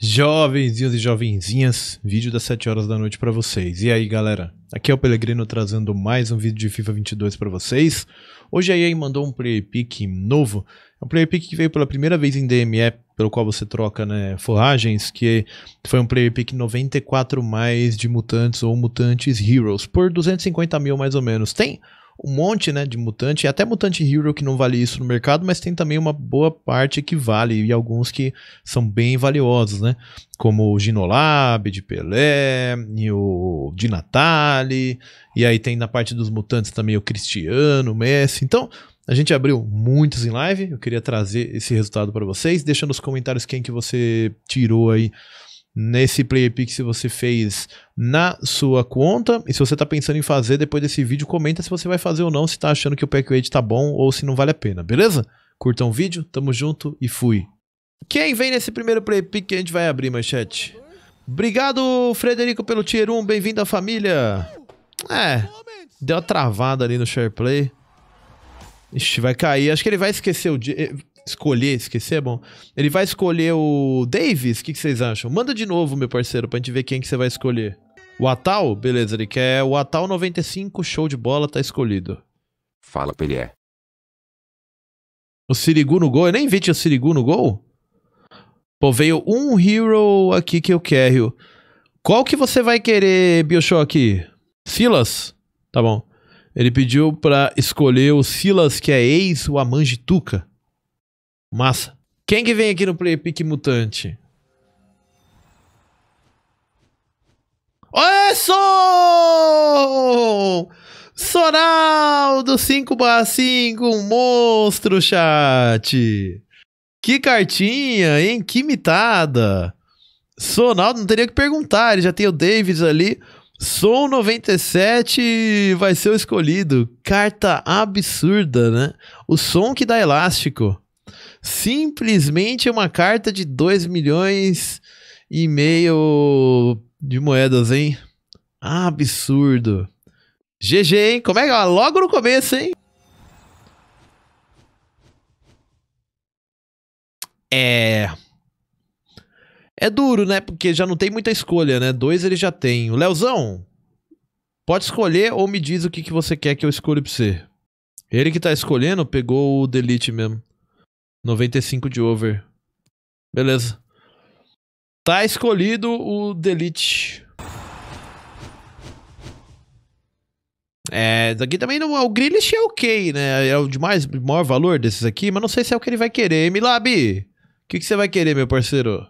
Jovenzinhos e jovenzinhas, vídeo das 7 horas da noite para vocês. E aí, galera? Aqui é o Pelegrino trazendo mais um vídeo de FIFA 22 para vocês. Hoje a EA mandou um player pick novo. É um player pick que veio pela primeira vez em DME, pelo qual você troca né, forragens, que foi um player pick 94 mais de mutantes ou mutantes heroes, por 250 mil mais ou menos. Tem um monte né, de mutante, até mutante hero que não vale isso no mercado, mas tem também uma boa parte que vale e alguns que são bem valiosos, né? Como o Ginolab, de Pelé, e o de Natale, e aí tem na parte dos mutantes também o Cristiano, o Messi. Então, a gente abriu muitos em live, eu queria trazer esse resultado para vocês. Deixa nos comentários quem que você tirou aí nesse player pick se você fez na sua conta. E se você está pensando em fazer depois desse vídeo, comenta se você vai fazer ou não, se está achando que o pack weight tá bom ou se não vale a pena, beleza? Curtam o vídeo, tamo junto e fui. Quem vem nesse primeiro player que a gente vai abrir, manchete? Obrigado, Frederico, pelo tier 1, bem-vindo à família. É, deu uma travada ali no share play. Ixi, vai cair. Acho que ele vai esquecer o dia escolher, esquecer é bom. Ele vai escolher o Davis, o que, que, vocês acham? Manda de novo, meu parceiro, pra gente ver quem que você vai escolher. O Atal, beleza, ele quer o Atal 95, show de bola, tá escolhido. Fala, Pelé. O Sirigu no gol, eu nem vi o Sirigu no gol. Pô, veio um hero aqui que eu quero. Qual que você vai querer, Bioshock? Silas? Tá bom. Ele pediu pra escolher o Silas, que é ex, o Amanjituca. Massa. Quem que vem aqui no Play Pick Mutante? Olha Soraldo 5/5, um monstro, chat. Que cartinha, hein? Que mitada. Sonaldo não teria que perguntar, ele já tem o Davis ali. Som 97 vai ser o escolhido. Carta absurda, né? O som que dá elástico. Simplesmente uma carta de 2 milhões e meio de moedas, hein? Absurdo. GG, hein? Como é que Logo no começo, hein? É. É duro, né? Porque já não tem muita escolha, né? Dois ele já tem. O Leozão, pode escolher ou me diz o que, que você quer que eu escolha pra você. Ele que tá escolhendo pegou o delete mesmo. 95 de over. Beleza. Tá escolhido o Delete. É, daqui também não, o Grilish é ok, né? É o de mais, maior valor desses aqui, mas não sei se é o que ele vai querer. Milab, o que, que você vai querer, meu parceiro?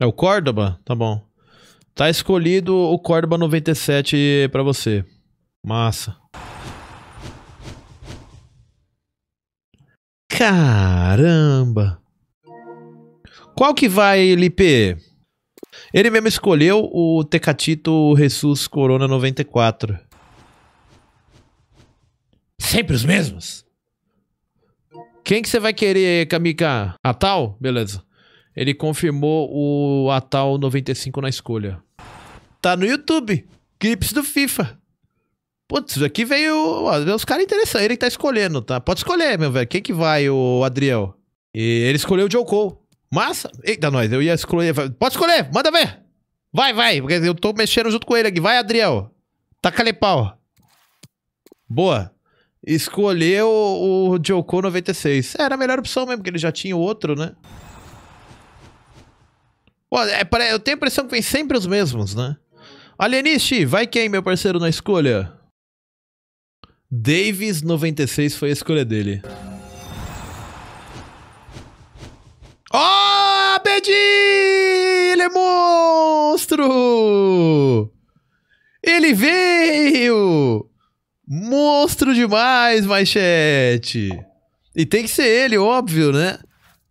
É o Córdoba? Tá bom. Tá escolhido o Córdoba 97 para você. Massa. Caramba! Qual que vai, LP? Ele mesmo escolheu o Tecatito Ressus Corona 94. Sempre os mesmos? Quem que você vai querer, Kamika? Atal? Beleza. Ele confirmou o Atal 95 na escolha. Tá no YouTube. Clips do FIFA. Putz, aqui veio. os caras interessantes, ele que tá escolhendo, tá? Pode escolher, meu velho. Quem que vai, o Adriel? E ele escolheu o Joe Cole. Massa. Eita, nós, eu ia escolher. Pode escolher, manda ver. Vai, vai. porque Eu tô mexendo junto com ele aqui. Vai, Adriel. Taca-lhe pau. Boa. Escolheu o Joko 96. Era a melhor opção mesmo, porque ele já tinha o outro, né? Pô, é, eu tenho a impressão que vem sempre os mesmos, né? Alieniste, vai quem, meu parceiro, na escolha? Davis 96 foi a escolha dele. Oh, Bedi! Ele é monstro! Ele veio! Monstro demais, Manchete! E tem que ser ele, óbvio, né?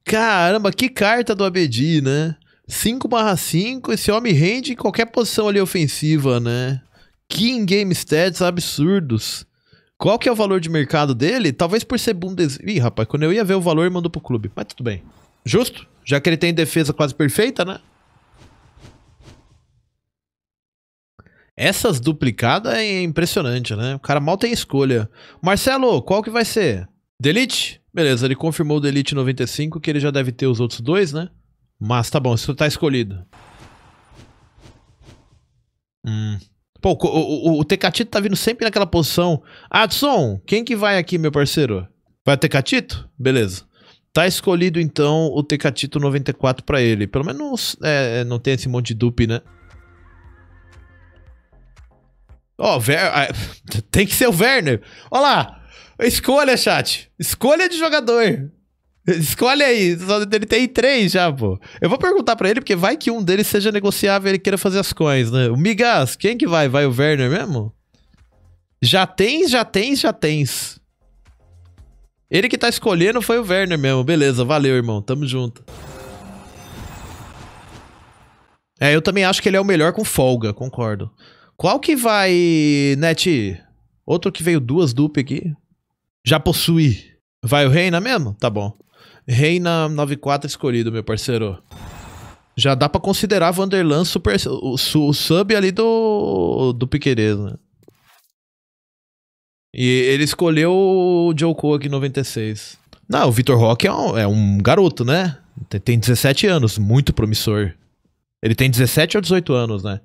Caramba, que carta do Abedi, né? 5 barra 5, esse homem rende em qualquer posição ali ofensiva, né? Que in-game stats absurdos. Qual que é o valor de mercado dele? Talvez por ser Bundesliga. Ih, rapaz, quando eu ia ver o valor, mandou pro clube. Mas tudo bem. Justo? Já que ele tem defesa quase perfeita, né? Essas duplicadas é impressionante, né? O cara mal tem escolha. Marcelo, qual que vai ser? Delete? Beleza, ele confirmou o Delete 95, que ele já deve ter os outros dois, né? Mas tá bom, isso tá escolhido. Hum, Pô, o, o, o Tecatito tá vindo sempre naquela posição. Adson, quem que vai aqui, meu parceiro? Vai o Tecatito? Beleza. Tá escolhido então o Tecatito 94 para ele. Pelo menos é, é, não tem esse monte de dupe, né? Ó, oh, Ver... tem que ser o Werner. Olha lá. Escolha, chat. Escolha de jogador. Escolhe aí. Ele tem três já, pô. Eu vou perguntar para ele, porque vai que um deles seja negociável e ele queira fazer as coins, né? O Migas, quem que vai? Vai o Werner mesmo? Já tens, já tens, já tens. Ele que tá escolhendo foi o Werner mesmo. Beleza, valeu, irmão. Tamo junto. É, eu também acho que ele é o melhor com folga, concordo. Qual que vai, Net? Outro que veio duas duplas aqui. Já possui. Vai o Reina mesmo? Tá bom. Rei na 94 escolhido, meu parceiro. Já dá pra considerar Vanderlan super, o, o sub ali do, do Piqueires, né? E ele escolheu o Joko Coa aqui 96. Não, o Vitor Roque é um, é um, garoto, né? Tem, tem 17 anos, muito promissor. Ele tem 17 ou 18 anos, né?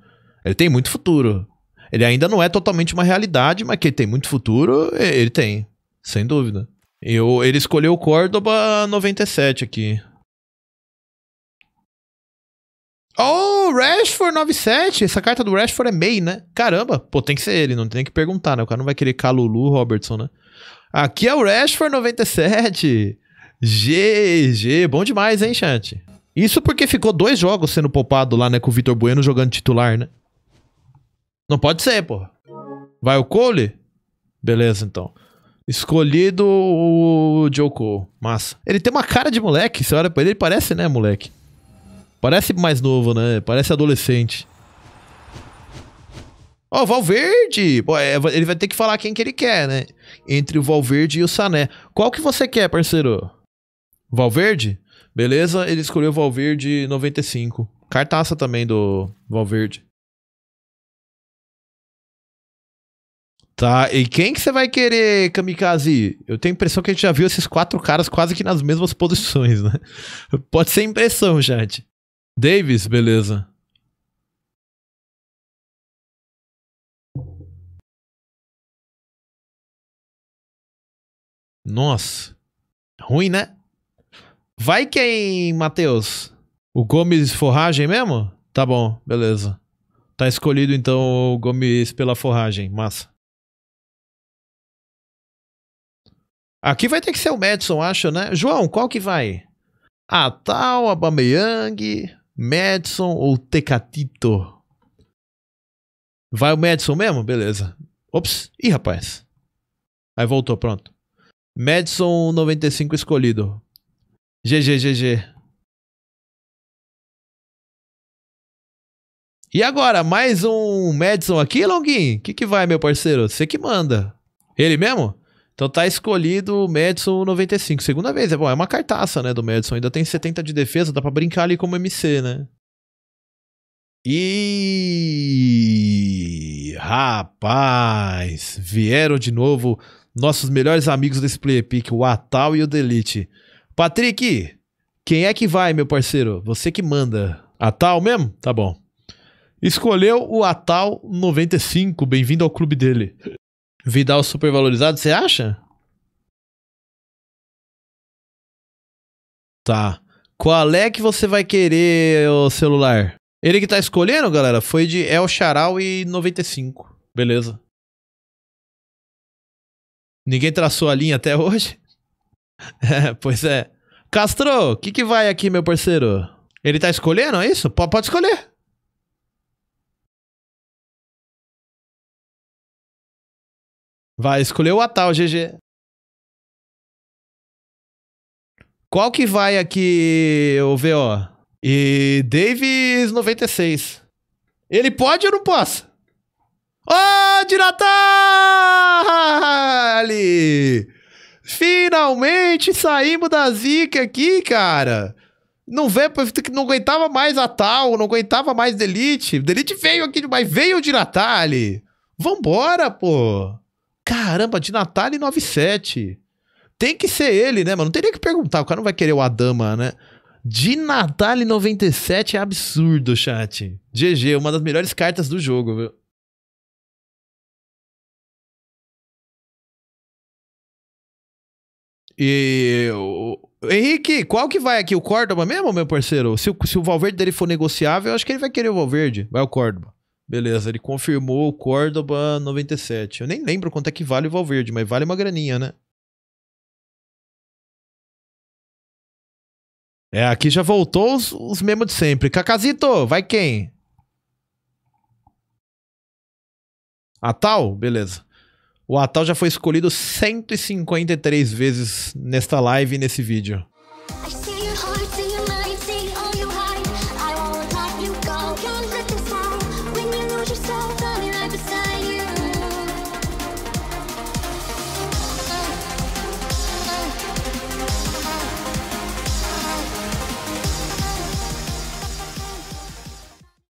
Ele tem muito futuro. Ele ainda não é totalmente uma realidade, mas que ele tem muito futuro, ele tem. Sem dúvida. Eu, ele escolheu o Córdoba 97 aqui. Oh, Rashford 97. Essa carta do Rashford é MEI, né? Caramba. Pô, tem que ser ele, não tem que perguntar, né? O cara não vai querer Calulu Robertson, né? Aqui é o Rashford 97. GG. Bom demais, hein, chat? Isso porque ficou dois jogos sendo poupado lá, né? Com o Vitor Bueno jogando titular, né? Não pode ser, pô. Vai o Cole? Beleza, então. Escolhido o Joko. Massa. Ele tem uma cara de moleque. Você olha pra ele, ele parece, né, moleque? Parece mais novo, né? Parece adolescente. Ó, oh, o Valverde! Pô, é, ele vai ter que falar quem que ele quer, né? Entre o Valverde e o Sané. Qual que você quer, parceiro? Valverde? Beleza, ele escolheu o Valverde 95. Cartaça também do Valverde. Tá, e quem que você vai querer, Kamikaze? Eu tenho a impressão que a gente já viu esses quatro caras quase que nas mesmas posições, né? Pode ser impressão, gente. Davis, beleza. Nossa. Ruim, né? Vai quem, Matheus? O Gomes Forragem mesmo? Tá bom, beleza. Tá escolhido então o Gomes pela forragem. Massa. Aqui vai ter que ser o Madison, acho, né? João, qual que vai? A tal, a Bameyang, Madison ou Tecatito? Vai o Madison mesmo? Beleza. Ops. Ih, rapaz. Aí voltou, pronto. Madison 95 escolhido. GG, GG. E agora, mais um Madison aqui, Longuinho? O que, que vai, meu parceiro? Você que manda. Ele mesmo? Então tá escolhido o Madison 95. Segunda vez, é bom, é uma cartaça, né, do Madison. Ainda tem 70 de defesa, dá para brincar ali como MC, né? E rapaz, vieram de novo nossos melhores amigos desse player pick, o Atal e o Delete. Patrick, quem é que vai, meu parceiro? Você que manda. Atal mesmo? Tá bom. Escolheu o Atal 95. Bem-vindo ao clube dele. Vidal supervalorizado, você acha? Tá. Qual é que você vai querer o celular? Ele que tá escolhendo, galera, foi de El Charal e 95. Beleza. Ninguém traçou a linha até hoje? É, pois é. Castro, o que, que vai aqui, meu parceiro? Ele tá escolhendo, é isso? P pode escolher. Vai, escolher o Atal, GG. Qual que vai aqui, o VO? E Davis 96. Ele pode ou não posso? Ô, oh, Dinatali! Finalmente saímos da zica aqui, cara. Não vê, não aguentava mais a tal, não aguentava mais Delete. Delete veio aqui demais, veio o Dinatali. Vambora, pô. Caramba, de Natal e 97. Tem que ser ele, né, mano? Não teria que perguntar, o cara não vai querer o Adama, né? De Natal e 97 é absurdo, chat. GG, uma das melhores cartas do jogo, viu? E Henrique, qual que vai aqui? O Córdoba mesmo, meu parceiro? Se o, se o Valverde dele for negociável, eu acho que ele vai querer o Valverde. Vai o Córdoba. Beleza, ele confirmou o Córdoba 97. Eu nem lembro quanto é que vale o Valverde, mas vale uma graninha, né? É, aqui já voltou os, os mesmos de sempre. Cacazito, vai quem? Atal? Beleza. O Atal já foi escolhido 153 vezes nesta live e nesse vídeo. I see your heart, see your